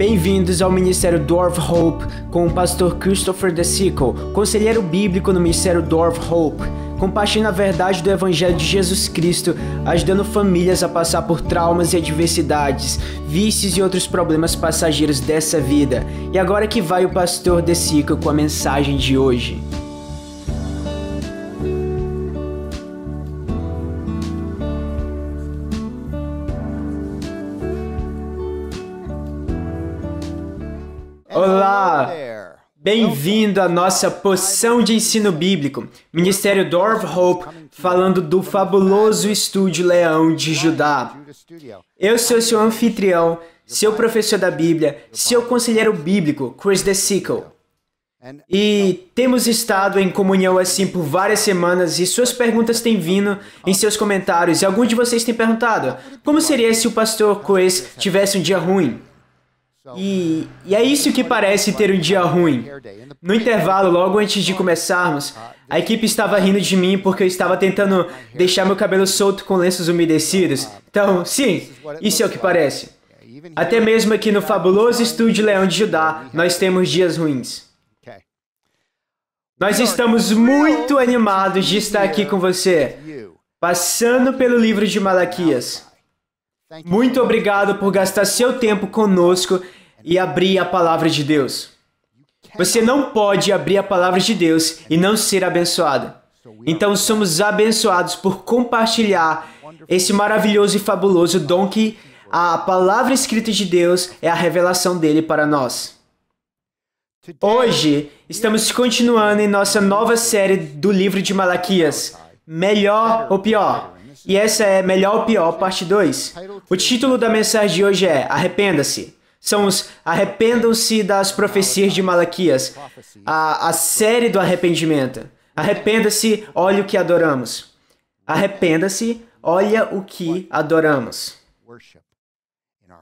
Bem-vindos ao Ministério Dwarf Hope com o pastor Christopher DeSico, conselheiro bíblico no Ministério Dwarf Hope. Compartilhando a verdade do Evangelho de Jesus Cristo, ajudando famílias a passar por traumas e adversidades, vícios e outros problemas passageiros dessa vida. E agora que vai o pastor DeSico com a mensagem de hoje. Bem-vindo à nossa poção de ensino bíblico, Ministério Dorf Hope, falando do fabuloso estúdio Leão de Judá. Eu sou seu anfitrião, seu professor da Bíblia, seu conselheiro bíblico, Chris DeSickle. E temos estado em comunhão assim por várias semanas e suas perguntas têm vindo em seus comentários. E alguns de vocês têm perguntado: como seria se o pastor Chris tivesse um dia ruim? E, e, é isso que parece ter um dia ruim. No intervalo, logo antes de começarmos, a equipe estava rindo de mim porque eu estava tentando deixar meu cabelo solto com lenços umedecidos. Então, sim, isso é o que parece. Até mesmo aqui no fabuloso estúdio Leão de Judá, nós temos dias ruins. Nós estamos muito animados de estar aqui com você, passando pelo livro de Malaquias. Muito obrigado por gastar seu tempo conosco e abrir a palavra de Deus. Você não pode abrir a palavra de Deus e não ser abençoado. Então somos abençoados por compartilhar esse maravilhoso e fabuloso dom que a palavra escrita de Deus é a revelação dele para nós. Hoje estamos continuando em nossa nova série do livro de Malaquias, Melhor ou Pior e essa é Melhor ou Pior, parte 2. O título da mensagem de hoje é Arrependa-se. São os Arrependam-se das Profecias de Malaquias, a, a série do arrependimento. Arrependa-se, olha o que adoramos. Arrependa-se, olha o que adoramos.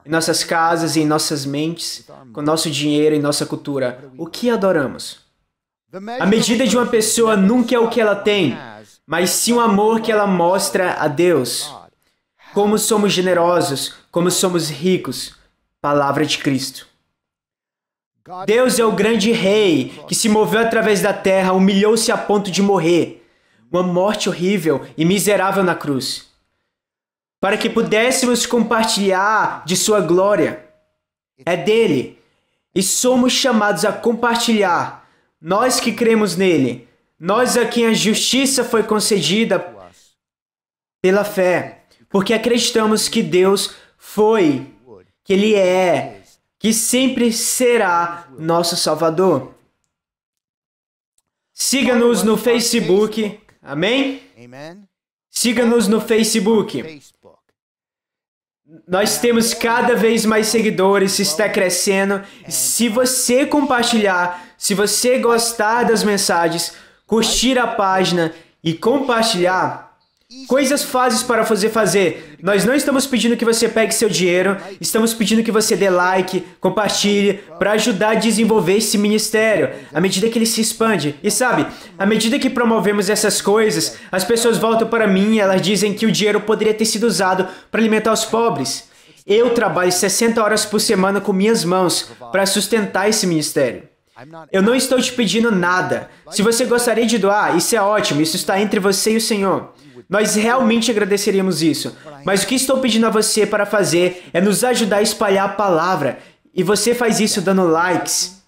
Em nossas casas, em nossas mentes, com nosso dinheiro, em nossa cultura, o que adoramos? A medida de uma pessoa nunca é o que ela tem, mas sim o amor que ela mostra a Deus. Como somos generosos, como somos ricos. Palavra de Cristo. Deus é o grande rei que se moveu através da terra, humilhou-se a ponto de morrer. Uma morte horrível e miserável na cruz. Para que pudéssemos compartilhar de sua glória. É dele. E somos chamados a compartilhar, nós que cremos nele, nós a quem a justiça foi concedida pela fé, porque acreditamos que Deus foi, que Ele é, que sempre será nosso Salvador. Siga-nos no Facebook. Amém? Siga-nos no Facebook. Nós temos cada vez mais seguidores, está crescendo. Se você compartilhar, se você gostar das mensagens, curtir a página e compartilhar. Coisas fáceis para você fazer. Nós não estamos pedindo que você pegue seu dinheiro, estamos pedindo que você dê like, compartilhe, para ajudar a desenvolver esse ministério, à medida que ele se expande. E sabe, à medida que promovemos essas coisas, as pessoas voltam para mim elas dizem que o dinheiro poderia ter sido usado para alimentar os pobres. Eu trabalho 60 horas por semana com minhas mãos para sustentar esse ministério. Eu não estou te pedindo nada. Se você gostaria de doar, isso é ótimo, isso está entre você e o Senhor. Nós realmente agradeceríamos isso. Mas o que estou pedindo a você para fazer é nos ajudar a espalhar a palavra. E você faz isso dando likes,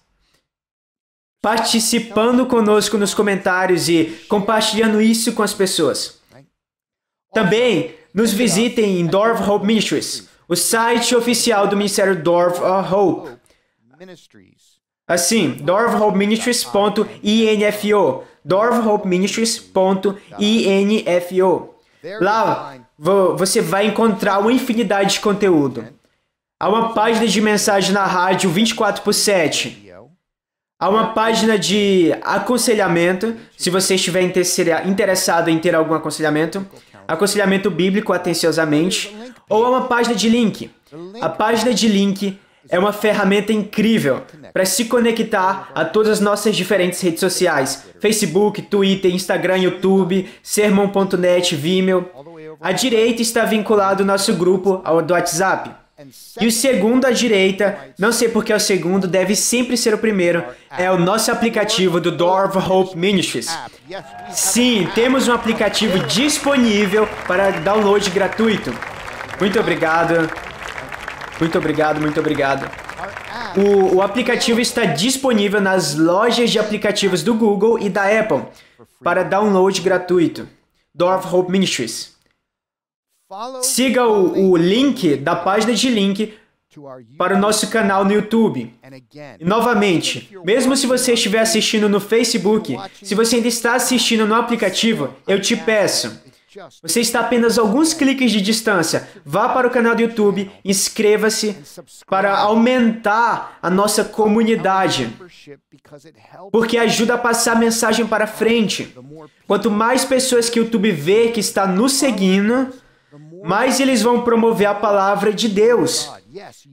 participando conosco nos comentários e compartilhando isso com as pessoas. Também nos visitem em Dorf Hope Ministries, o site oficial do Ministério Dorf Hope. Assim, dorfhopeministries.info dorfhopeministries.info Lá você vai encontrar uma infinidade de conteúdo. Há uma página de mensagem na rádio 24 por 7. Há uma página de aconselhamento, se você estiver interessado em ter algum aconselhamento. Aconselhamento bíblico atenciosamente. Ou há uma página de link. A página de link é uma ferramenta incrível para se conectar a todas as nossas diferentes redes sociais: Facebook, Twitter, Instagram, YouTube, Sermon.net, Vimeo. À direita está vinculado o nosso grupo ao do WhatsApp. E o segundo à direita, não sei porque é o segundo, deve sempre ser o primeiro, é o nosso aplicativo do Door of Hope Ministries. Sim, temos um aplicativo disponível para download gratuito. Muito obrigado. Muito obrigado, muito obrigado. O, o aplicativo está disponível nas lojas de aplicativos do Google e da Apple para download gratuito. Door of Hope Ministries. Siga o, o link da página de link para o nosso canal no YouTube. E, novamente, mesmo se você estiver assistindo no Facebook, se você ainda está assistindo no aplicativo, eu te peço, você está apenas alguns cliques de distância. Vá para o canal do YouTube, inscreva-se para aumentar a nossa comunidade, porque ajuda a passar a mensagem para frente. Quanto mais pessoas que o YouTube vê que está nos seguindo, mais eles vão promover a palavra de Deus.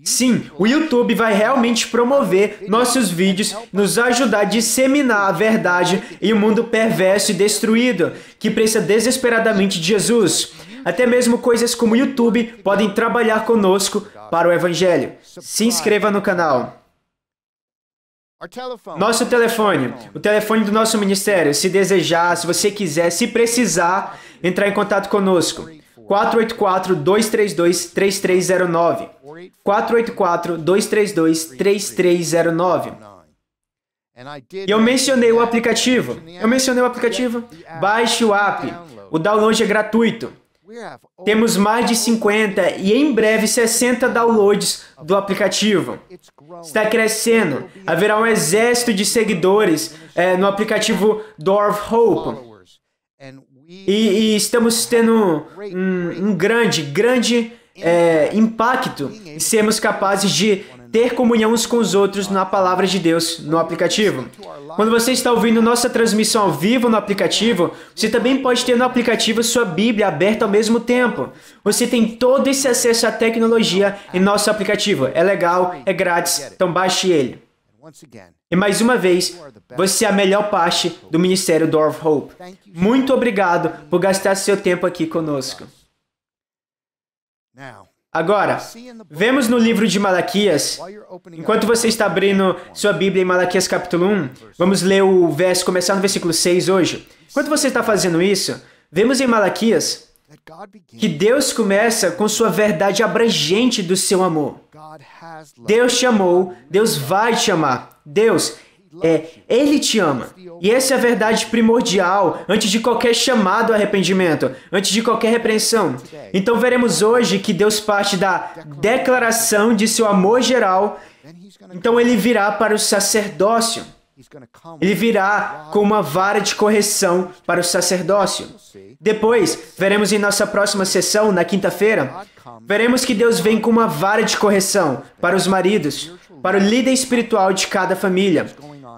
Sim, o YouTube vai realmente promover nossos vídeos, nos ajudar a disseminar a verdade em um mundo perverso e destruído, que precisa desesperadamente de Jesus. Até mesmo coisas como o YouTube podem trabalhar conosco para o Evangelho. Se inscreva no canal. Nosso telefone, o telefone do nosso ministério, se desejar, se você quiser, se precisar, entrar em contato conosco. 484 232 3309. 484-232-3309. E eu mencionei o aplicativo. Eu mencionei o aplicativo. Baixe o app. O download é gratuito. Temos mais de 50 e em breve 60 downloads do aplicativo. Está crescendo. Haverá um exército de seguidores é, no aplicativo Dwarf Hope. E, e estamos tendo um, um grande, grande é, é, impacto e é sermos capazes de ter é comunhão uns com os outros na palavra de Deus no aplicativo. Quando você está ouvindo nossa transmissão ao vivo no aplicativo, você também pode ter no aplicativo sua Bíblia aberta ao mesmo tempo. Você tem todo esse acesso à tecnologia em nosso aplicativo. É legal, é grátis, então baixe ele. E mais uma vez, você é a melhor parte do Ministério Door of Hope. Muito obrigado por gastar seu tempo aqui conosco. Agora, vemos no livro de Malaquias, enquanto você está abrindo sua Bíblia em Malaquias capítulo 1, vamos ler o verso, começar no versículo 6 hoje. Enquanto você está fazendo isso, vemos em Malaquias que Deus começa com sua verdade abrangente do seu amor. Deus te amou, Deus vai te amar. Deus, é, Ele te ama. E essa é a verdade primordial antes de qualquer chamado a arrependimento, antes de qualquer repreensão. Então veremos hoje que Deus parte da declaração de seu amor geral. Então ele virá para o sacerdócio. Ele virá com uma vara de correção para o sacerdócio. Depois, veremos em nossa próxima sessão, na quinta-feira, veremos que Deus vem com uma vara de correção para os maridos para o líder espiritual de cada família,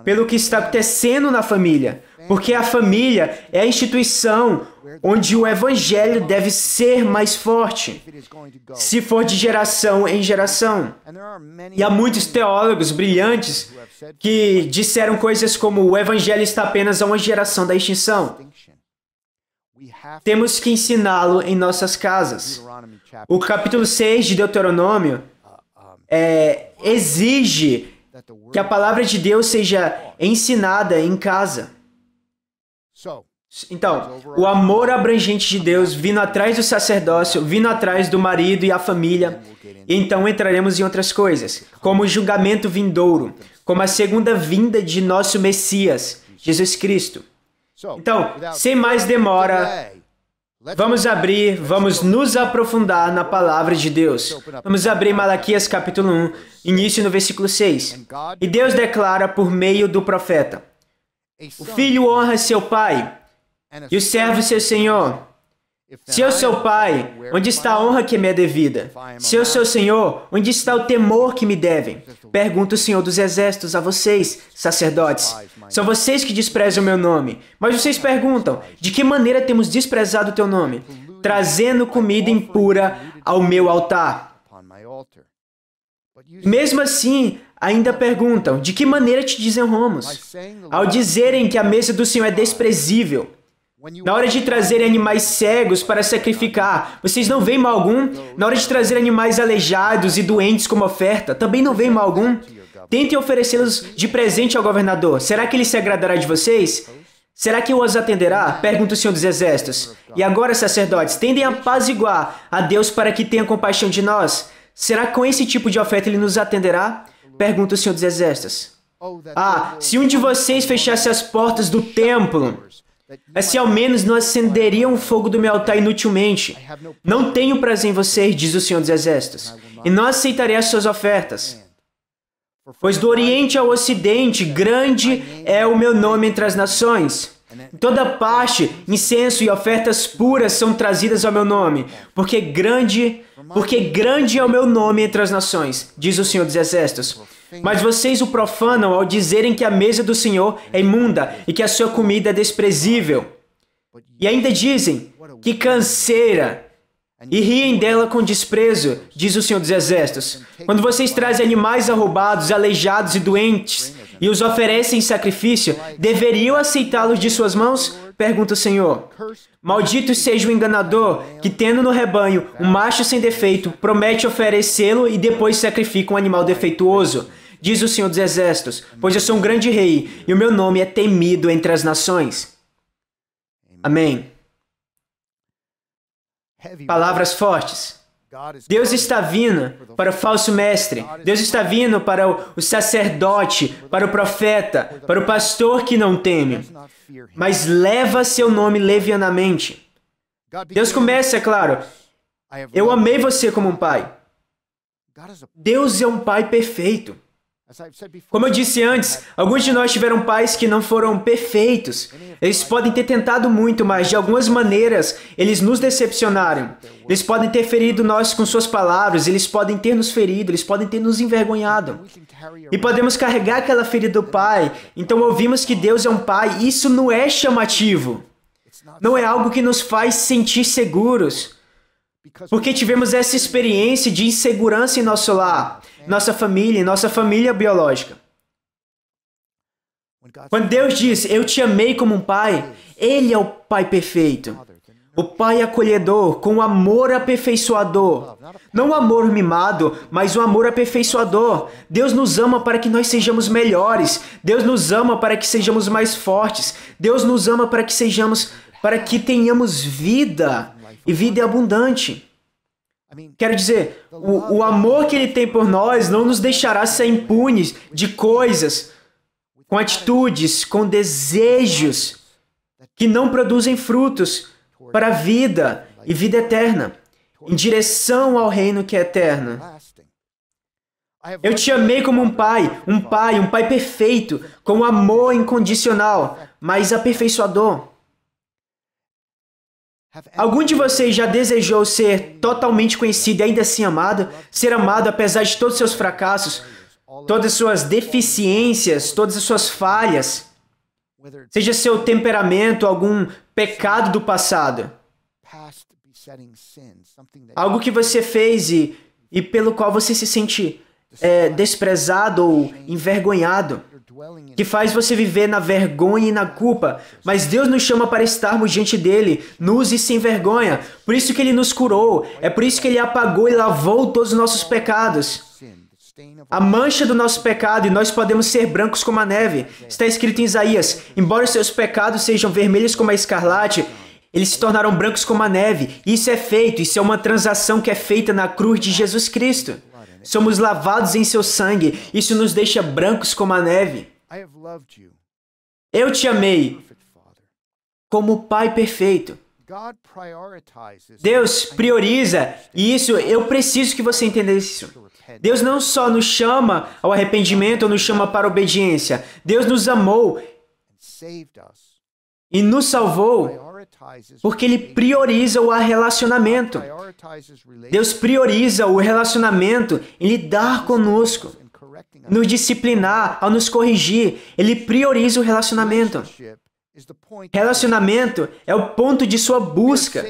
pelo que está acontecendo na família, porque a família é a instituição onde o evangelho deve ser mais forte, se for de geração em geração. E há muitos teólogos brilhantes que disseram coisas como o evangelho está apenas a uma geração da extinção. Temos que ensiná-lo em nossas casas. O capítulo 6 de Deuteronômio é, exige que a palavra de Deus seja ensinada em casa. Então, o amor abrangente de Deus vindo atrás do sacerdócio, vindo atrás do marido e a família, e então entraremos em outras coisas, como o julgamento vindouro, como a segunda vinda de nosso Messias, Jesus Cristo. Então, sem mais demora, Vamos abrir, vamos nos aprofundar na palavra de Deus. Vamos abrir Malaquias capítulo 1, início no versículo 6. E Deus declara por meio do profeta: O filho honra seu pai e o servo seu senhor. Se eu sou pai, onde está a honra que me é devida? Se eu sou senhor, onde está o temor que me devem? Pergunta o Senhor dos Exércitos a vocês, sacerdotes. São vocês que desprezam o meu nome. Mas vocês perguntam: de que maneira temos desprezado o teu nome? Trazendo comida impura ao meu altar. Mesmo assim, ainda perguntam: de que maneira te desonramos? Ao dizerem que a mesa do Senhor é desprezível. Na hora de trazerem animais cegos para sacrificar, vocês não veem mal algum? Na hora de trazer animais aleijados e doentes como oferta, também não veem mal algum? Tentem oferecê-los de presente ao governador. Será que ele se agradará de vocês? Será que os atenderá? Pergunta o Senhor dos Exércitos. E agora, sacerdotes, tendem a apaziguar a Deus para que tenha compaixão de nós. Será que com esse tipo de oferta ele nos atenderá? Pergunta o Senhor dos Exércitos. Oh, ah, se um de vocês fechasse as portas do templo Assim ao menos não acenderiam o fogo do meu altar inutilmente. Não tenho prazer em vocês, diz o Senhor dos Exércitos, e não aceitarei as suas ofertas. Pois do Oriente ao Ocidente, grande é o meu nome entre as nações. Em toda parte, incenso e ofertas puras são trazidas ao meu nome, porque grande, porque grande é o meu nome entre as nações, diz o Senhor dos Exércitos. Mas vocês o profanam ao dizerem que a mesa do Senhor é imunda e que a sua comida é desprezível. E ainda dizem que canseira e riem dela com desprezo, diz o Senhor dos Exércitos. Quando vocês trazem animais arrubados, aleijados e doentes e os oferecem em sacrifício, deveriam aceitá-los de suas mãos? Pergunta o Senhor. Maldito seja o enganador que, tendo no rebanho um macho sem defeito, promete oferecê-lo e depois sacrifica um animal defeituoso diz o Senhor dos Exércitos, pois eu sou um grande rei e o meu nome é temido entre as nações. Amém. Palavras fortes. Deus está vindo para o falso mestre, Deus está vindo para o sacerdote, para o profeta, para o pastor que não teme, mas leva seu nome levianamente. Deus começa, é claro, eu amei você como um pai. Deus é um pai perfeito. Como eu disse antes, alguns de nós tiveram pais que não foram perfeitos. Eles podem ter tentado muito, mas de algumas maneiras eles nos decepcionaram. Eles podem ter ferido nós com suas palavras, eles podem ter nos ferido, eles podem ter nos envergonhado. E podemos carregar aquela ferida do pai, então ouvimos que Deus é um pai, isso não é chamativo. Não é algo que nos faz sentir seguros. Porque tivemos essa experiência de insegurança em nosso lar. É. nossa família, nossa família biológica. Quando Deus diz, Eu te amei como um pai, Ele é o Pai perfeito. O Pai acolhedor, com amor aperfeiçoador. Não o amor mimado, mas um amor aperfeiçoador. Deus nos ama para que nós sejamos melhores. Deus nos ama para que sejamos mais fortes. Deus nos ama para que sejamos, para que tenhamos vida e vida abundante. Quero dizer, o, o amor que ele tem por nós não nos deixará ser impunes de coisas, com atitudes, com desejos que não produzem frutos para a vida e vida eterna, em direção ao reino que é eterno. Eu te amei como um pai, um pai, um pai perfeito, com amor incondicional, mas aperfeiçoador. Algum de vocês já desejou ser totalmente conhecido e ainda assim amado? Ser amado apesar de todos os seus fracassos, todas as suas deficiências, todas as suas falhas, seja seu temperamento, algum pecado do passado, algo que você fez e, e pelo qual você se sente é, desprezado ou envergonhado que faz você viver na vergonha e na culpa. Mas Deus nos chama para estarmos diante dele, nus e sem vergonha. Por isso que ele nos curou, é por isso que ele apagou e lavou todos os nossos pecados. A mancha do nosso pecado e nós podemos ser brancos como a neve. Está escrito em Isaías: Embora seus pecados sejam vermelhos como a escarlate, eles se tornaram brancos como a neve. Isso é feito, isso é uma transação que é feita na cruz de Jesus Cristo. Somos lavados em seu sangue. Isso nos deixa brancos como a neve. Eu te amei como Pai perfeito. Deus prioriza, e isso eu preciso que você entenda isso. Deus não só nos chama ao arrependimento ou nos chama para a obediência. Deus nos amou e nos salvou porque ele prioriza o relacionamento. Deus prioriza o relacionamento em lidar conosco, nos disciplinar, ao nos corrigir. Ele prioriza o relacionamento. Relacionamento é o ponto de sua busca.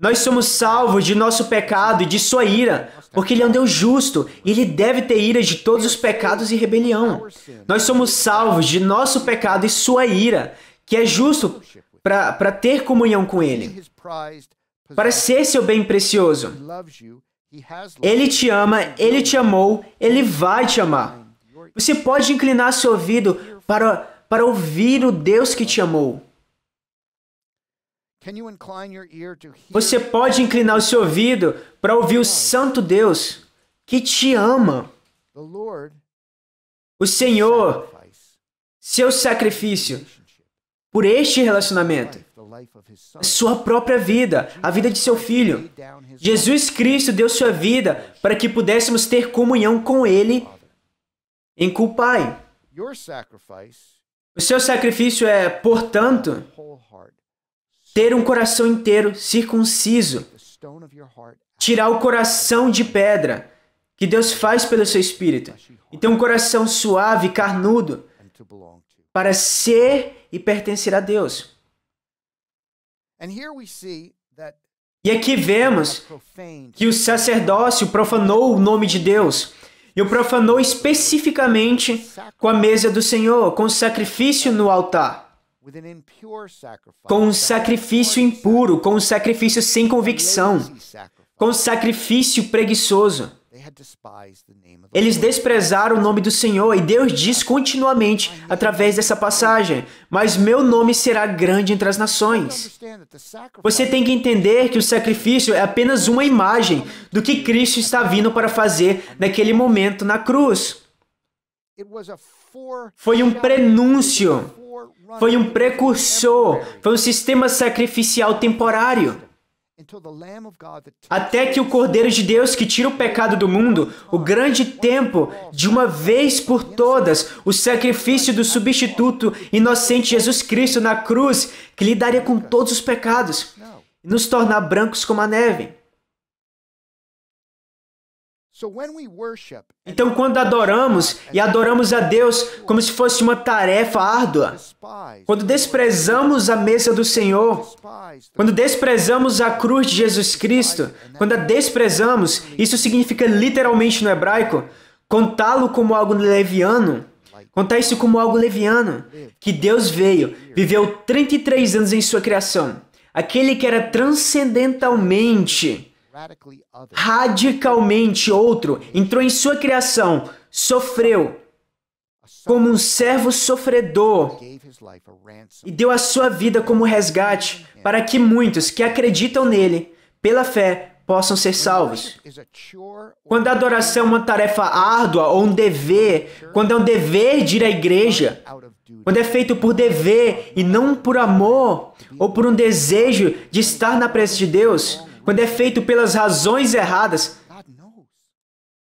Nós somos salvos de nosso pecado e de sua ira, porque Ele é um Deus justo e Ele deve ter ira de todos os pecados e rebelião. Nós somos salvos de nosso pecado e sua ira, que é justo, para ter comunhão com Ele, para ser seu bem precioso. Ele te ama, Ele te amou, Ele vai te amar. Você pode inclinar seu ouvido para, para ouvir o Deus que te amou. Você pode inclinar o seu ouvido para ouvir o Santo Deus que te ama. O Senhor, seu sacrifício, por este relacionamento. Sua própria vida, a vida de seu filho. Jesus Cristo deu sua vida para que pudéssemos ter comunhão com Ele em com o Pai. O seu sacrifício é, portanto, ter um coração inteiro circunciso, tirar o coração de pedra que Deus faz pelo seu espírito e ter um coração suave, carnudo, para ser e pertencer a Deus. E aqui vemos que o sacerdócio profanou o nome de Deus e o profanou especificamente com a mesa do Senhor, com o sacrifício no altar. Com um sacrifício impuro, com um sacrifício sem convicção, com um sacrifício preguiçoso. Eles desprezaram o nome do Senhor e Deus diz continuamente através dessa passagem: Mas meu nome será grande entre as nações. Você tem que entender que o sacrifício é apenas uma imagem do que Cristo está vindo para fazer naquele momento na cruz. Foi um prenúncio, foi um precursor, foi um sistema sacrificial temporário. Até que o Cordeiro de Deus que tira o pecado do mundo, o grande tempo, de uma vez por todas, o sacrifício do substituto inocente Jesus Cristo na cruz, que lidaria com todos os pecados, nos tornar brancos como a neve. Então, quando adoramos e adoramos a Deus como se fosse uma tarefa árdua, quando desprezamos a mesa do Senhor, quando desprezamos a cruz de Jesus Cristo, quando a desprezamos, isso significa literalmente no hebraico, contá-lo como algo leviano. Contar isso como algo leviano, que Deus veio, viveu 33 anos em sua criação. Aquele que era transcendentalmente radicalmente outro, entrou em sua criação, sofreu como um servo sofredor e deu a sua vida como resgate para que muitos que acreditam nele, pela fé, possam ser salvos. Quando a adoração é uma tarefa árdua ou um dever, quando é um dever de ir à igreja, quando é feito por dever e não por amor ou por um desejo de estar na presença de Deus, quando é feito pelas razões erradas,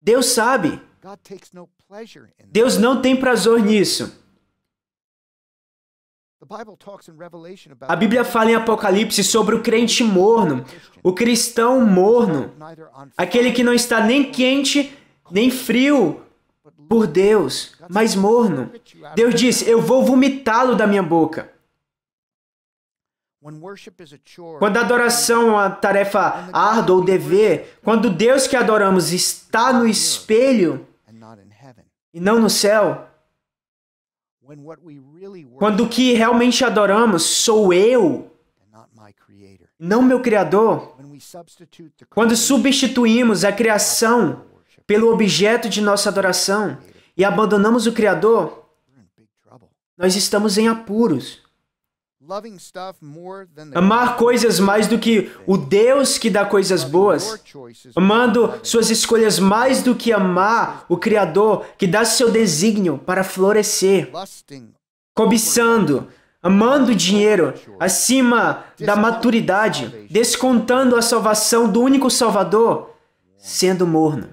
Deus sabe. Deus não tem prazer nisso. A Bíblia fala em Apocalipse sobre o crente morno, o cristão morno, aquele que não está nem quente nem frio por Deus, mas morno. Deus disse: Eu vou vomitá-lo da minha boca. Quando a adoração é uma tarefa árdua ou dever, quando Deus que adoramos está no espelho e não no céu, quando o que realmente adoramos sou eu, não meu Criador, quando substituímos a criação pelo objeto de nossa adoração e abandonamos o Criador, nós estamos em apuros. Amar coisas mais do que o Deus que dá coisas boas, amando suas escolhas mais do que amar o Criador que dá seu desígnio para florescer, cobiçando, amando o dinheiro acima da maturidade, descontando a salvação do único Salvador, sendo morno.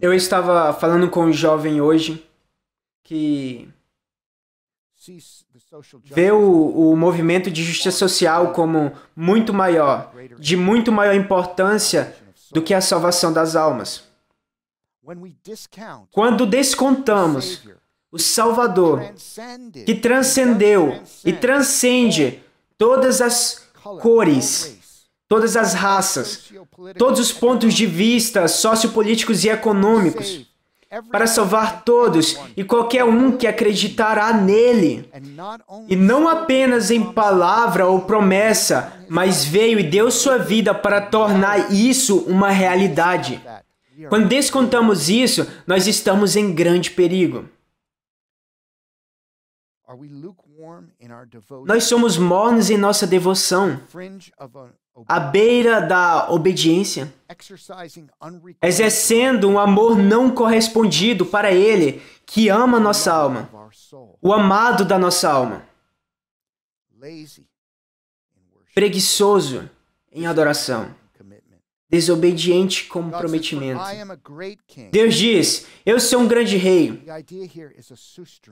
Eu estava falando com um jovem hoje que vê o, o movimento de justiça social como muito maior, de muito maior importância do que a salvação das almas. Quando descontamos o Salvador, que transcendeu e transcende todas as cores, todas as raças, todos os pontos de vista sociopolíticos e econômicos, para salvar todos e qualquer um que acreditará nele. E não apenas em palavra ou promessa, mas veio e deu sua vida para tornar isso uma realidade. Quando descontamos isso, nós estamos em grande perigo. Nós somos mornos em nossa devoção, à beira da obediência, exercendo um amor não correspondido para Ele que ama nossa alma, o amado da nossa alma, preguiçoso em adoração desobediente como prometimento. Deus diz: Eu sou um grande rei.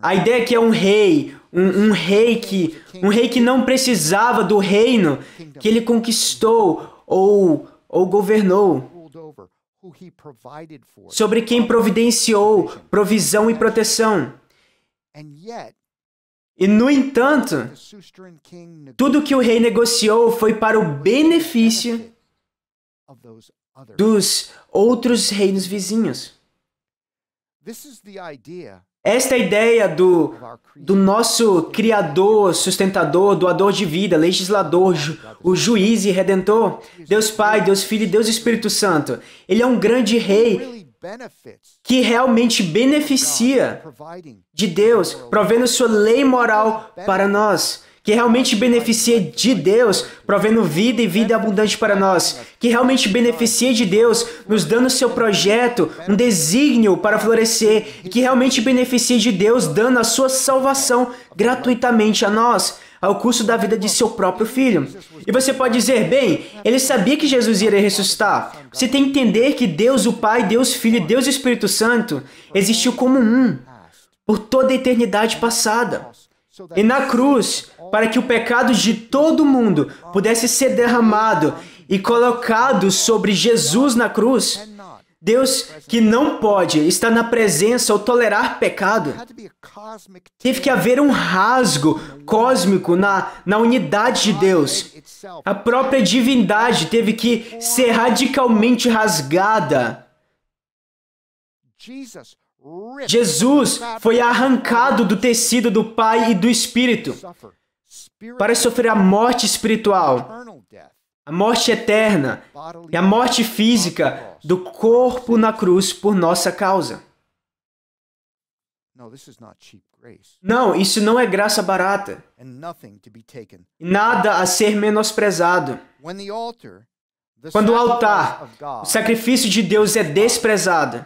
A ideia aqui é um rei, um, um, rei que um rei que não precisava do reino que ele conquistou ou ou governou. Sobre quem providenciou provisão e proteção. E, no entanto, tudo que o rei negociou foi para o benefício dos outros reinos vizinhos. Esta é a ideia do, do nosso Criador, sustentador, doador de vida, legislador, ju, o juiz e redentor, Deus Pai, Deus Filho e Deus Espírito Santo. Ele é um grande rei que realmente beneficia de Deus, provendo sua lei moral para nós que realmente beneficie de Deus, provendo vida e vida abundante para nós, que realmente beneficie de Deus, nos dando seu projeto, um desígnio para florescer, e que realmente beneficie de Deus, dando a sua salvação gratuitamente a nós ao custo da vida de seu próprio filho. E você pode dizer, bem, ele sabia que Jesus iria ressuscitar. Você tem que entender que Deus o Pai, Deus Filho, Deus Espírito Santo existiu como um por toda a eternidade passada. E na cruz, para que o pecado de todo mundo pudesse ser derramado e colocado sobre Jesus na cruz, Deus que não pode estar na presença ou tolerar pecado. Teve que haver um rasgo cósmico na, na unidade de Deus. A própria divindade teve que ser radicalmente rasgada. Jesus foi arrancado do tecido do Pai e do Espírito para sofrer a morte espiritual, a morte eterna e a morte física do corpo na cruz por nossa causa. Não, isso não é graça barata. Nada a ser menosprezado. Quando o altar, o sacrifício de Deus é desprezado,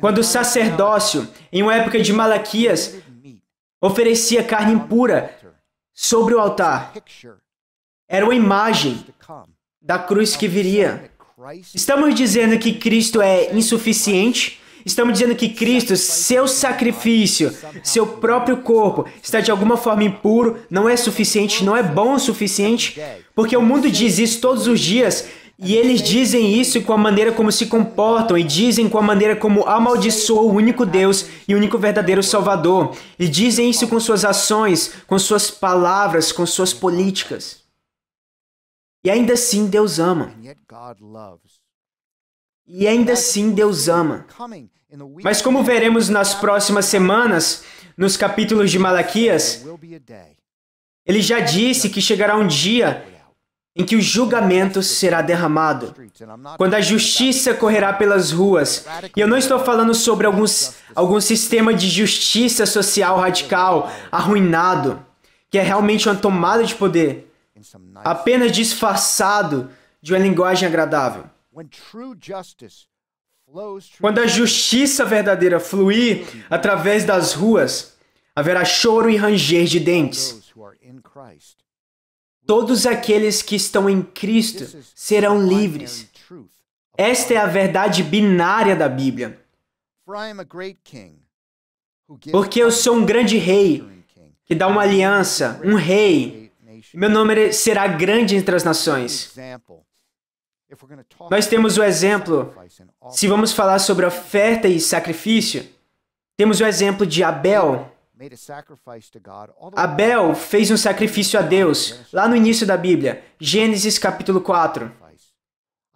quando o sacerdócio, em uma época de Malaquias, oferecia carne impura sobre o altar, era uma imagem da cruz que viria. Estamos dizendo que Cristo é insuficiente? Estamos dizendo que Cristo, seu sacrifício, seu próprio corpo, está de alguma forma impuro, não é suficiente, não é bom o suficiente? Porque o mundo diz isso todos os dias, e eles dizem isso com a maneira como se comportam e dizem com a maneira como amaldiçoam o único Deus e o único verdadeiro Salvador. E dizem isso com suas ações, com suas palavras, com suas políticas. E ainda assim Deus ama. E ainda assim Deus ama. Mas como veremos nas próximas semanas, nos capítulos de Malaquias, ele já disse que chegará um dia em que o julgamento será derramado, quando a justiça correrá pelas ruas. E eu não estou falando sobre alguns, algum sistema de justiça social radical, arruinado, que é realmente uma tomada de poder, apenas disfarçado de uma linguagem agradável. Quando a justiça verdadeira fluir através das ruas, haverá choro e ranger de dentes. Todos aqueles que estão em Cristo serão livres. Esta é a verdade binária da Bíblia. Porque eu sou um grande rei que dá uma aliança, um rei. Meu nome será grande entre as nações. Nós temos o exemplo, se vamos falar sobre oferta e sacrifício, temos o exemplo de Abel. Abel fez um sacrifício a Deus, lá no início da Bíblia, Gênesis capítulo 4.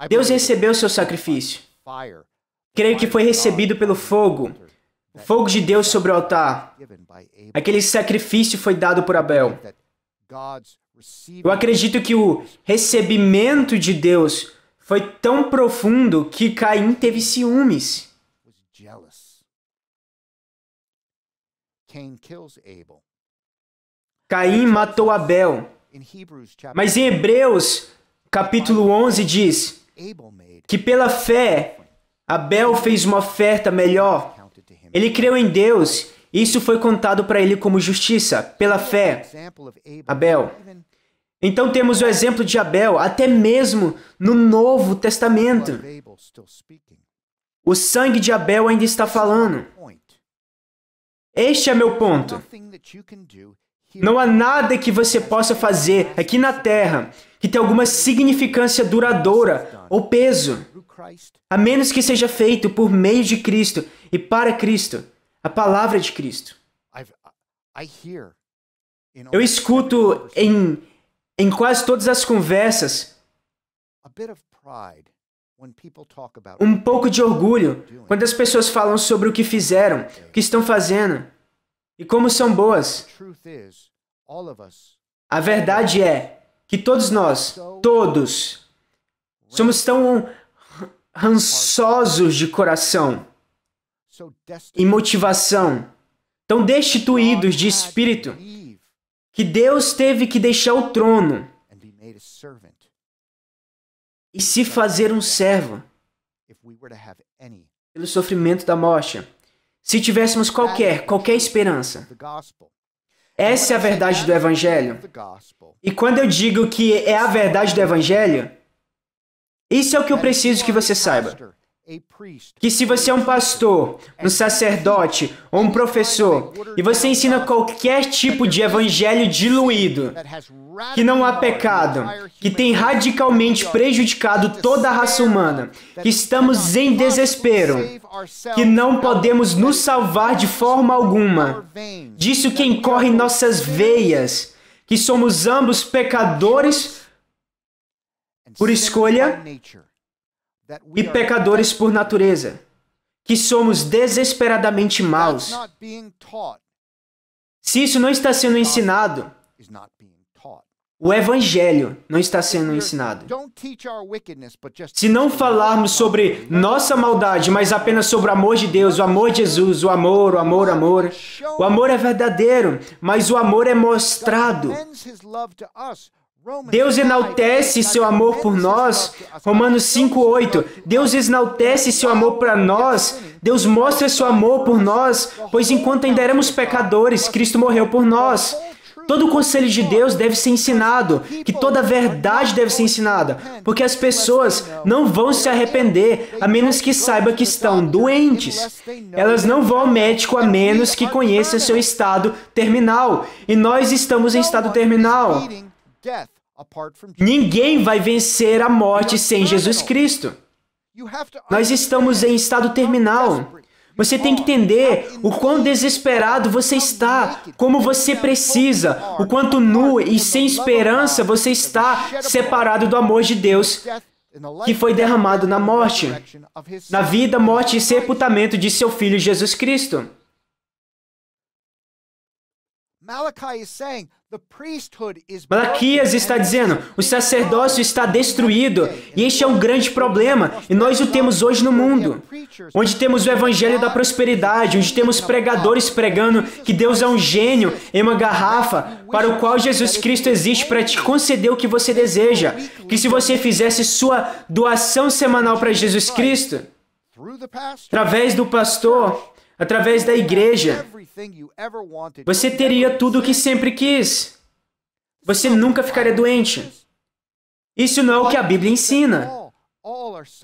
Deus recebeu seu sacrifício. Creio que foi recebido pelo fogo, o fogo de Deus sobre o altar. Aquele sacrifício foi dado por Abel. Eu acredito que o recebimento de Deus foi tão profundo que Caim teve ciúmes. Caim matou Abel. Mas em Hebreus, capítulo 11, diz que pela fé Abel fez uma oferta melhor. Ele creu em Deus. Isso foi contado para ele como justiça, pela fé. Abel. Então temos o exemplo de Abel, até mesmo no Novo Testamento. O sangue de Abel ainda está falando. Este é meu ponto. Não há nada que você possa fazer aqui na terra que tenha alguma significância duradoura ou peso, a menos que seja feito por meio de Cristo e para Cristo, a palavra de Cristo. Eu escuto em, em quase todas as conversas um pouco de orgulho quando as pessoas falam sobre o que fizeram, o que estão fazendo e como são boas. A verdade é que todos nós, todos, somos tão rançosos de coração e motivação, tão destituídos de espírito, que Deus teve que deixar o trono e se fazer um servo pelo sofrimento da morte. Se tivéssemos qualquer, qualquer esperança. Essa é a verdade do Evangelho. E quando eu digo que é a verdade do Evangelho, isso é o que eu preciso que você saiba que se você é um pastor, um sacerdote ou um professor e você ensina qualquer tipo de evangelho diluído, que não há pecado, que tem radicalmente prejudicado toda a raça humana, que estamos em desespero, que não podemos nos salvar de forma alguma, disso que corre em nossas veias, que somos ambos pecadores por escolha e pecadores por natureza, que somos desesperadamente maus. Se isso não está sendo ensinado, o evangelho não está sendo ensinado. Se não falarmos sobre nossa maldade, mas apenas sobre o amor de Deus, o amor de Jesus, o amor, o amor, o amor. O amor é verdadeiro, mas o amor é mostrado. Deus enaltece seu amor por nós. Romanos 5:8. Deus enaltece seu amor para nós. Deus mostra seu amor por nós, pois enquanto ainda éramos pecadores, Cristo morreu por nós. Todo o conselho de Deus deve ser ensinado, que toda a verdade deve ser ensinada, porque as pessoas não vão se arrepender a menos que saibam que estão doentes. Elas não vão ao médico a menos que conheça seu estado terminal, e nós estamos em estado terminal. Ninguém vai vencer a morte sem Jesus Cristo. Nós estamos em estado terminal. Você tem que entender o quão desesperado você está, como você precisa, o quanto nu e sem esperança você está separado do amor de Deus que foi derramado na morte, na vida, morte e sepultamento de seu filho Jesus Cristo. Malaquias está dizendo: o sacerdócio está destruído, e este é um grande problema, e nós o temos hoje no mundo, onde temos o evangelho da prosperidade, onde temos pregadores pregando que Deus é um gênio em uma garrafa, para o qual Jesus Cristo existe para te conceder o que você deseja, que se você fizesse sua doação semanal para Jesus Cristo, através do pastor, através da igreja. Você teria tudo o que sempre quis. Você nunca ficaria doente. Isso não é o que a Bíblia ensina.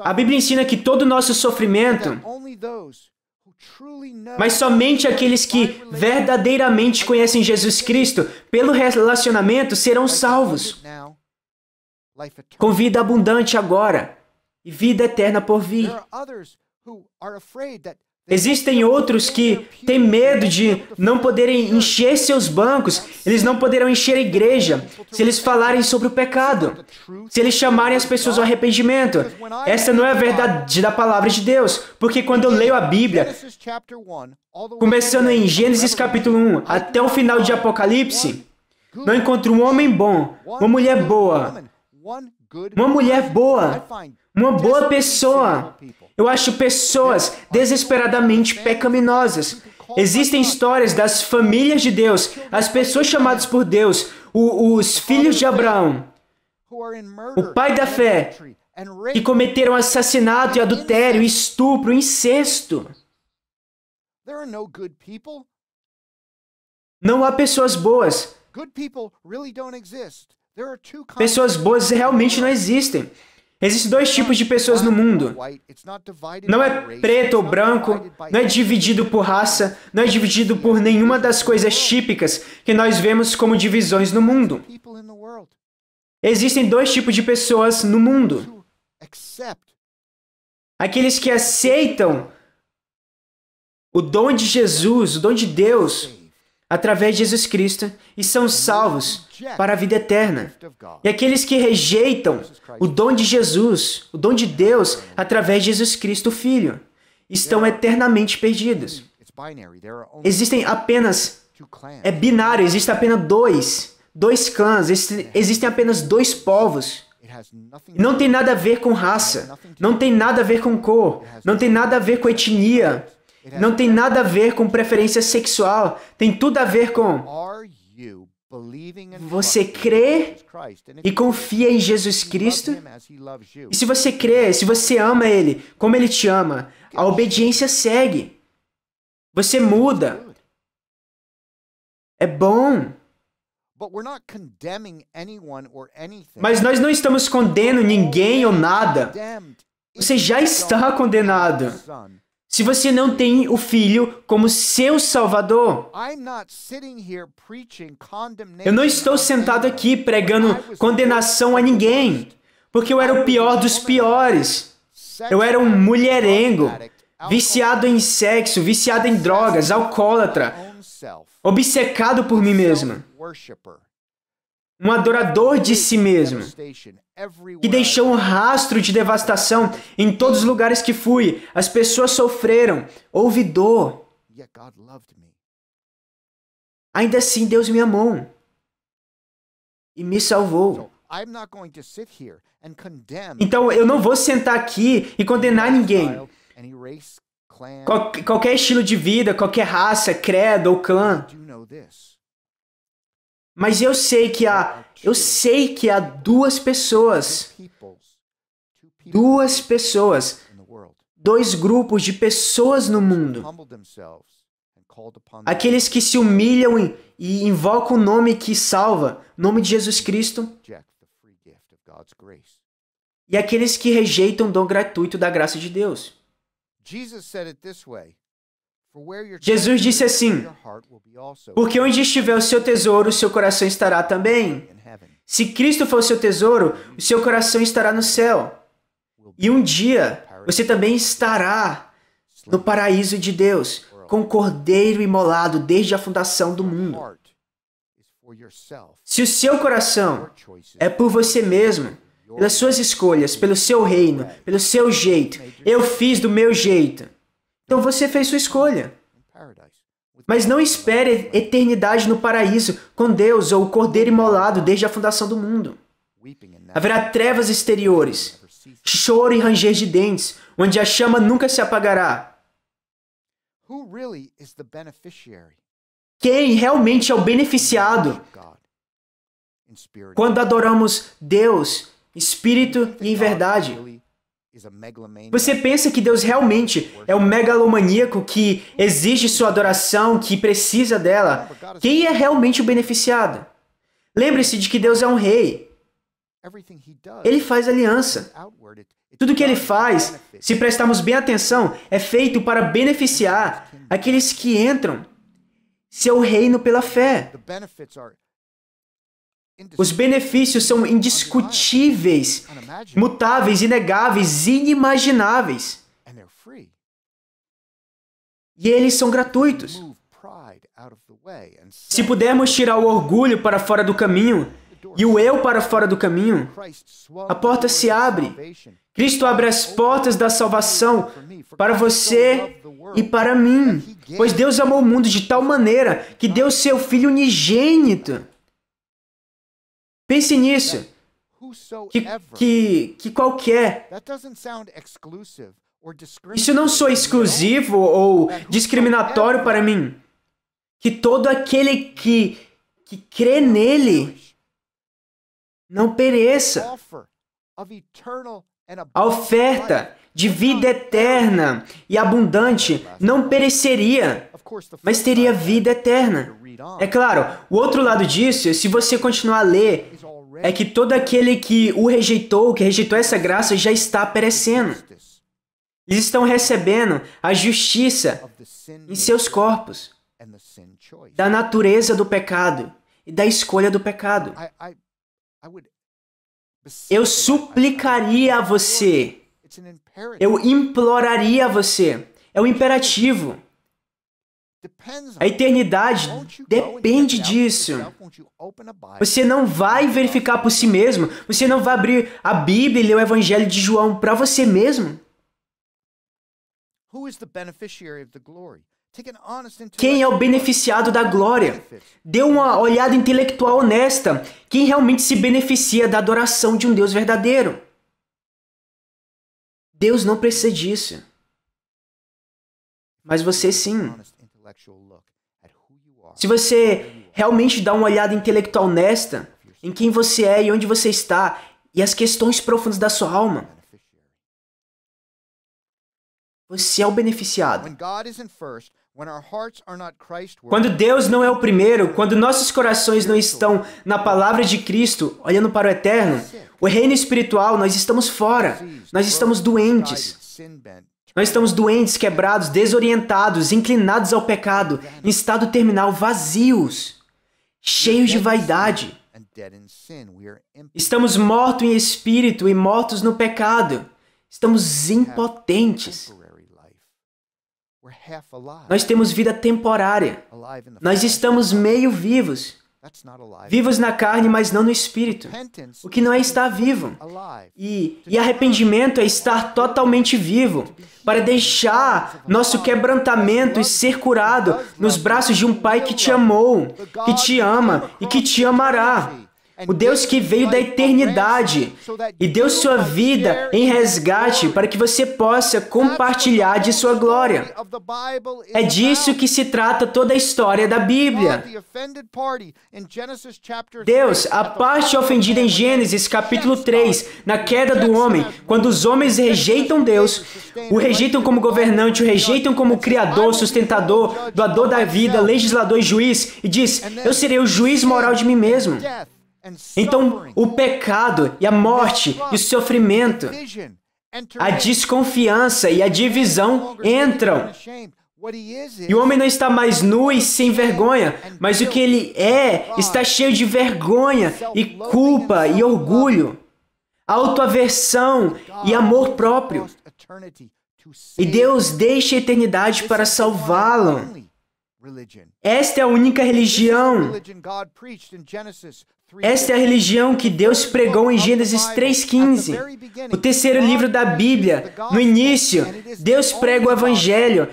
A Bíblia ensina que todo o nosso sofrimento, mas somente aqueles que verdadeiramente conhecem Jesus Cristo pelo relacionamento serão salvos. Com vida abundante agora e vida eterna por vir. Existem outros que têm medo de não poderem encher seus bancos, eles não poderão encher a igreja se eles falarem sobre o pecado, se eles chamarem as pessoas ao arrependimento. Essa não é a verdade da palavra de Deus, porque quando eu leio a Bíblia, começando em Gênesis capítulo 1 até o final de Apocalipse, não encontro um homem bom, uma mulher boa, uma mulher boa. Uma boa pessoa. Eu acho pessoas desesperadamente pecaminosas. Existem histórias das famílias de Deus, as pessoas chamadas por Deus, o, os filhos de Abraão, o pai da fé, que cometeram assassinato e adultério, estupro, incesto. Não há pessoas boas. Pessoas boas realmente não existem. Existem dois tipos de pessoas no mundo. Não é preto ou branco, não é dividido por raça, não é dividido por nenhuma das coisas típicas que nós vemos como divisões no mundo. Existem dois tipos de pessoas no mundo: aqueles que aceitam o dom de Jesus, o dom de Deus, através de Jesus Cristo e são salvos para a vida eterna. E aqueles que rejeitam o dom de Jesus, o dom de Deus, através de Jesus Cristo, o Filho, estão eternamente perdidos. Existem apenas. É binário, existem apenas dois. Dois clãs, existem apenas dois povos. Não tem nada a ver com raça, não tem nada a ver com cor, não tem nada a ver com etnia, não tem nada a ver com preferência sexual, tem tudo a ver com você crê e confia em Jesus Cristo? E se você crê, se você ama Ele, como Ele te ama, a obediência segue. Você muda. É bom. Mas nós não estamos condenando ninguém ou nada. Você já está condenado se você não tem o Filho como seu Salvador. Eu não estou sentado aqui pregando condenação a ninguém, porque eu era o pior dos piores. Eu era um mulherengo, viciado em sexo, viciado em drogas, alcoólatra, obcecado por mim mesmo um adorador de si mesmo, que deixou um rastro de devastação em todos os lugares que fui. As pessoas sofreram, houve dor. Ainda assim, Deus me amou e me salvou. Então, eu não vou sentar aqui e condenar ninguém. Qual, qualquer estilo de vida, qualquer raça, credo ou clã. Mas eu sei que há, eu sei que há duas pessoas, duas pessoas, dois grupos de pessoas no mundo. Aqueles que se humilham e invocam o nome que salva, nome de Jesus Cristo. E aqueles que rejeitam o dom gratuito da graça de Deus. Jesus disse assim. Jesus disse assim: Porque onde estiver o seu tesouro, o seu coração estará também. Se Cristo for o seu tesouro, o seu coração estará no céu. E um dia você também estará no paraíso de Deus, com o cordeiro imolado desde a fundação do mundo. Se o seu coração é por você mesmo, pelas suas escolhas, pelo seu reino, pelo seu jeito, eu fiz do meu jeito. Então você fez sua escolha. Mas não espere eternidade no paraíso, com Deus ou o cordeiro imolado desde a fundação do mundo. Haverá trevas exteriores, choro e ranger de dentes, onde a chama nunca se apagará. Quem realmente é o beneficiado quando adoramos Deus, Espírito e em verdade? Você pensa que Deus realmente é um megalomaníaco que exige sua adoração, que precisa dela? Quem é realmente o beneficiado? Lembre-se de que Deus é um rei. Ele faz aliança. Tudo que ele faz, se prestarmos bem atenção, é feito para beneficiar aqueles que entram seu reino pela fé. Os benefícios são indiscutíveis, mutáveis, inegáveis, inimagináveis. E eles são gratuitos. Se pudermos tirar o orgulho para fora do caminho e o eu para fora do caminho, a porta se abre. Cristo abre as portas da salvação para você e para mim, pois Deus amou o mundo de tal maneira que deu seu Filho unigênito Pense nisso. Que, que, que qualquer. Isso não sou exclusivo ou discriminatório para mim. Que todo aquele que, que crê nele não pereça, a oferta de vida eterna e abundante não pereceria, mas teria vida eterna. É claro, o outro lado disso, se você continuar a ler, é que todo aquele que o rejeitou, que rejeitou essa graça, já está perecendo. Eles estão recebendo a justiça em seus corpos, da natureza do pecado e da escolha do pecado. Eu suplicaria a você. Eu imploraria a você. É um imperativo. A eternidade depende disso. Você não vai verificar por si mesmo. Você não vai abrir a Bíblia e ler o Evangelho de João para você mesmo. Quem é o beneficiado da glória? Dê uma olhada intelectual honesta. Quem realmente se beneficia da adoração de um Deus verdadeiro? Deus não precisa disso. Mas você sim. Se você realmente dá uma olhada intelectual honesta em quem você é e onde você está e as questões profundas da sua alma, você é o beneficiado. Quando Deus não é o primeiro, quando nossos corações não estão na palavra de Cristo, olhando para o eterno, o reino espiritual, nós estamos fora. Nós estamos doentes. Nós estamos doentes, quebrados, desorientados, inclinados ao pecado, em estado terminal, vazios, cheios de vaidade. Estamos mortos em espírito e mortos no pecado. Estamos impotentes. Nós temos vida temporária. Nós estamos meio vivos. Vivos na carne, mas não no espírito. O que não é estar vivo. E, e arrependimento é estar totalmente vivo para deixar nosso quebrantamento e ser curado nos braços de um Pai que te amou, que te ama e que te amará. O Deus que veio da eternidade e deu sua vida em resgate para que você possa compartilhar de sua glória. É disso que se trata toda a história da Bíblia. Deus, a parte ofendida em Gênesis capítulo 3, na queda do homem, quando os homens rejeitam Deus, o rejeitam como governante, o rejeitam como criador, sustentador, doador da vida, legislador e juiz, e diz: Eu serei o juiz moral de mim mesmo. Então, o pecado e a morte e o sofrimento, a desconfiança e a divisão entram. E o homem não está mais nu e sem vergonha, mas o que ele é está cheio de vergonha e culpa e orgulho, autoaversão e amor próprio. E Deus deixa a eternidade para salvá-lo. Esta é a única religião esta é a religião que Deus pregou em Gênesis 3,15, o terceiro livro da Bíblia. No início, Deus prega o Evangelho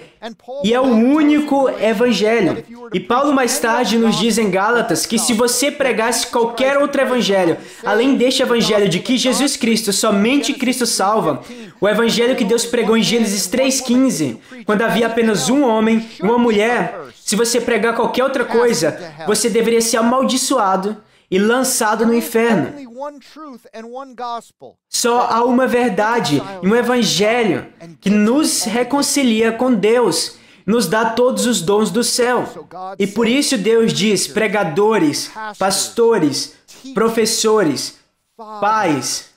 e é o único Evangelho. E Paulo, mais tarde, nos diz em Gálatas que se você pregasse qualquer outro Evangelho, além deste Evangelho de que Jesus Cristo, somente Cristo salva, o Evangelho que Deus pregou em Gênesis 3,15, quando havia apenas um homem e uma mulher, se você pregar qualquer outra coisa, você deveria ser amaldiçoado e lançado no inferno. Só há uma verdade e um evangelho que nos reconcilia com Deus, nos dá todos os dons do céu. E por isso Deus diz: pregadores, pastores, professores, pais.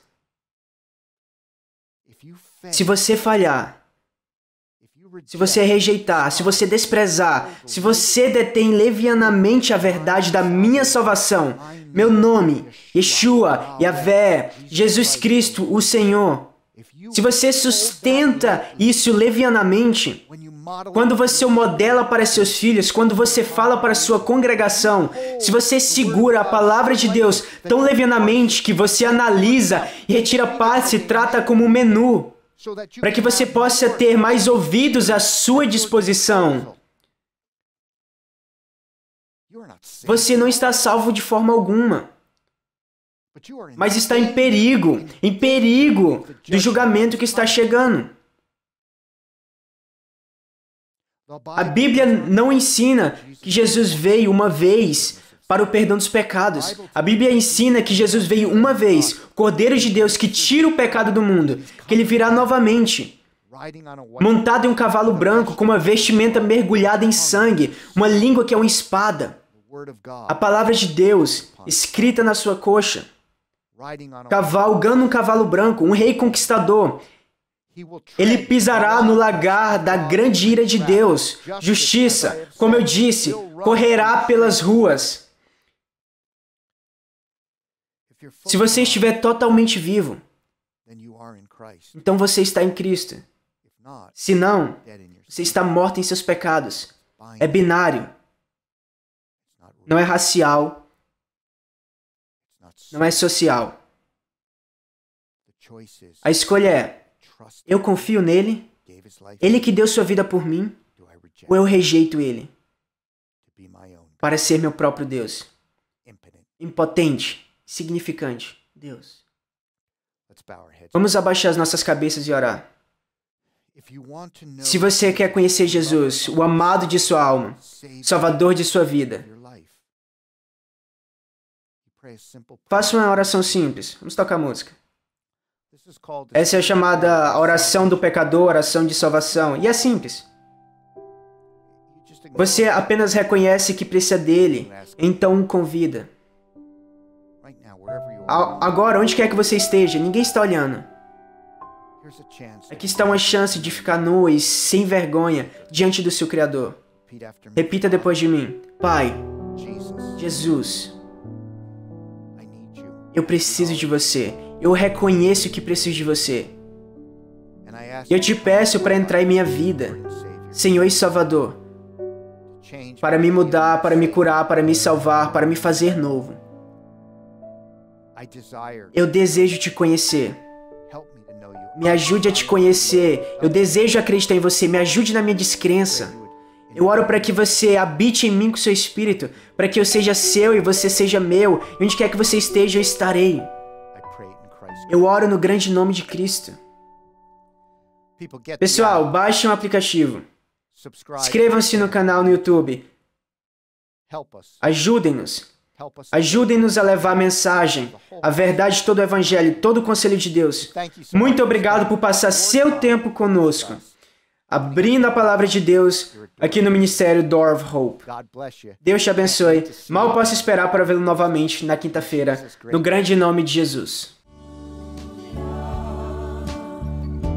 Se você falhar, se você rejeitar, se você desprezar, se você detém levianamente a verdade da minha salvação, meu nome, Yeshua, Yahvé, Jesus Cristo, o Senhor, se você sustenta isso levianamente, quando você o modela para seus filhos, quando você fala para sua congregação, se você segura a palavra de Deus tão levianamente que você analisa e retira paz e trata como um menu, para que você possa ter mais ouvidos à sua disposição. Você não está salvo de forma alguma, mas está em perigo em perigo do julgamento que está chegando. A Bíblia não ensina que Jesus veio uma vez para o perdão dos pecados. A Bíblia ensina que Jesus veio uma vez, Cordeiro de Deus que tira o pecado do mundo, que ele virá novamente. Montado em um cavalo branco, com uma vestimenta mergulhada em sangue, uma língua que é uma espada. A palavra de Deus escrita na sua coxa. Cavalgando um cavalo branco, um rei conquistador, ele pisará no lagar da grande ira de Deus. Justiça, como eu disse, correrá pelas ruas. Se você estiver totalmente vivo, então você está em Cristo. Se não, você está morto em seus pecados. É binário. Não é racial. Não é social. A escolha é: eu confio nele, ele que deu sua vida por mim, ou eu rejeito ele para ser meu próprio Deus. Impotente significante, Deus. Vamos abaixar as nossas cabeças e orar. Se você quer conhecer Jesus, o amado de sua alma, Salvador de sua vida, faça uma oração simples. Vamos tocar música. Essa é chamada oração do pecador, oração de salvação, e é simples. Você apenas reconhece que precisa dele, então o convida. Agora, onde quer que você esteja, ninguém está olhando. Aqui está uma chance de ficar nua e sem vergonha diante do seu Criador. Repita depois de mim: Pai, Jesus, eu preciso de você. Eu reconheço que preciso de você. Eu te peço para entrar em minha vida, Senhor e Salvador, para me mudar, para me curar, para me salvar, para me fazer novo. Eu desejo te conhecer. Me ajude a te conhecer. Eu desejo acreditar em você. Me ajude na minha descrença. Eu oro para que você habite em mim com seu espírito, para que eu seja seu e você seja meu. E onde quer que você esteja, eu estarei. Eu oro no grande nome de Cristo. Pessoal, baixem um o aplicativo. Inscrevam-se no canal no YouTube. Ajudem-nos. Ajudem-nos a levar a mensagem, a verdade todo o Evangelho, todo o Conselho de Deus. Muito obrigado por passar seu tempo conosco, abrindo a palavra de Deus aqui no Ministério Door of Hope. Deus te abençoe. Mal posso esperar para vê-lo novamente na quinta-feira, no grande nome de Jesus.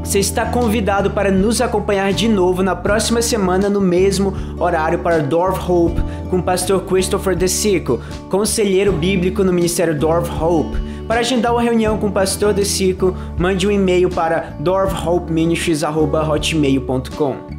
Você está convidado para nos acompanhar de novo na próxima semana no mesmo horário para Dorf Hope com o pastor Christopher DeSico, conselheiro bíblico no Ministério Dorf Hope. Para agendar uma reunião com o pastor DeSico, mande um e-mail para dorfhopeministries.hotmail.com.